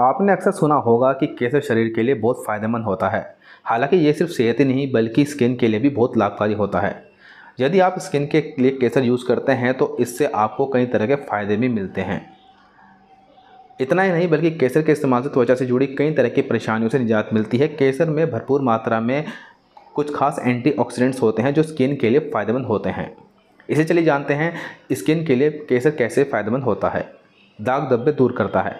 आपने अक्सर सुना होगा कि केसर शरीर के लिए बहुत फ़ायदेमंद होता है हालांकि ये सिर्फ सेहत ही नहीं बल्कि स्किन के लिए भी बहुत लाभकारी होता है यदि आप स्किन के लिए केसर यूज़ करते हैं तो इससे आपको कई तरह के फ़ायदे भी मिलते हैं इतना ही नहीं बल्कि केसर के इस्तेमाल से त्वचा से जुड़ी कई तरह की परेशानियों से निजात मिलती है केसर में भरपूर मात्रा में कुछ खास एंटीऑक्सीडेंट्स होते हैं जो स्किन के लिए फ़ायदेमंद होते हैं इसे चलिए जानते हैं स्किन के लिए केसर कैसे फ़ायदेमंद होता है दाग धब्बे दूर करता है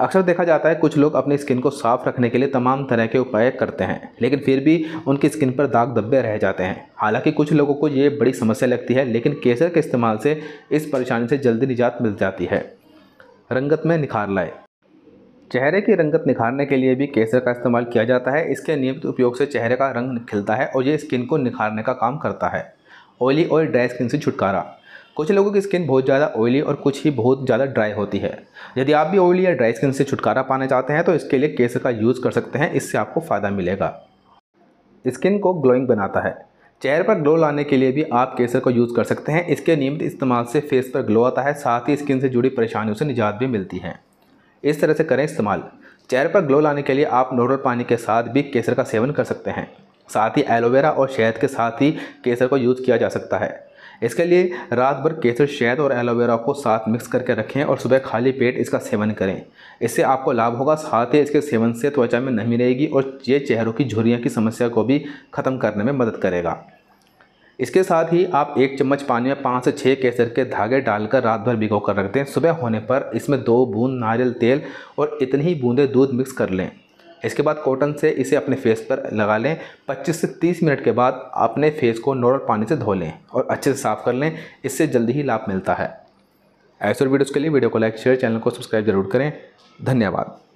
अक्सर देखा जाता है कुछ लोग अपनी स्किन को साफ रखने के लिए तमाम तरह के उपाय करते हैं लेकिन फिर भी उनकी स्किन पर दाग धब्बे रह जाते हैं हालांकि कुछ लोगों को ये बड़ी समस्या लगती है लेकिन केसर के इस्तेमाल से इस परेशानी से जल्दी निजात मिल जाती है रंगत में निखार लाए चेहरे की रंगत निखारने के लिए भी केसर का इस्तेमाल किया जाता है इसके नियमित उपयोग से चेहरे का रंग खिलता है और ये स्किन को निखारने का काम करता है ऑयली और ड्राई स्किन से छुटकारा कुछ लोगों की स्किन बहुत ज़्यादा ऑयली और कुछ ही बहुत ज़्यादा ड्राई होती है यदि आप भी ऑयली या ड्राई स्किन से छुटकारा पाना चाहते हैं तो इसके लिए केसर का यूज़ कर सकते हैं इससे आपको फ़ायदा मिलेगा स्किन को ग्लोइंग बनाता है चेहरे पर ग्लो लाने के लिए भी आप केसर को यूज़ कर सकते हैं इसके नियमित इस्तेमाल से फेस पर ग्लो आता है साथ ही स्किन से जुड़ी परेशानियों से निजात भी मिलती है इस तरह से करें इस्तेमाल चेहरे पर ग्लो लाने के लिए आप नॉर्मल पानी के साथ भी केसर का सेवन कर सकते हैं साथ ही एलोवेरा और शहद के साथ ही केसर को यूज़ किया जा सकता है इसके लिए रात भर केसर शहद और एलोवेरा को साथ मिक्स करके रखें और सुबह खाली पेट इसका सेवन करें इससे आपको लाभ होगा साथ ही इसके सेवन से त्वचा में नमी रहेगी और ये चेहरों की झुरियाँ की समस्या को भी ख़त्म करने में मदद करेगा इसके साथ ही आप एक चम्मच पानी में पाँच से छः केसर के धागे डालकर रात भर भिगो कर रख दें सुबह होने पर इसमें दो बूंद नारियल तेल और इतनी ही बूंदें दूध मिक्स कर लें इसके बाद कॉटन से इसे अपने फेस पर लगा लें 25 से 30 मिनट के बाद अपने फेस को नॉर्मल पानी से धो लें और अच्छे से साफ़ कर लें इससे जल्दी ही लाभ मिलता है ऐसे वीडियोज़ के लिए वीडियो को लाइक शेयर चैनल को सब्सक्राइब जरूर करें धन्यवाद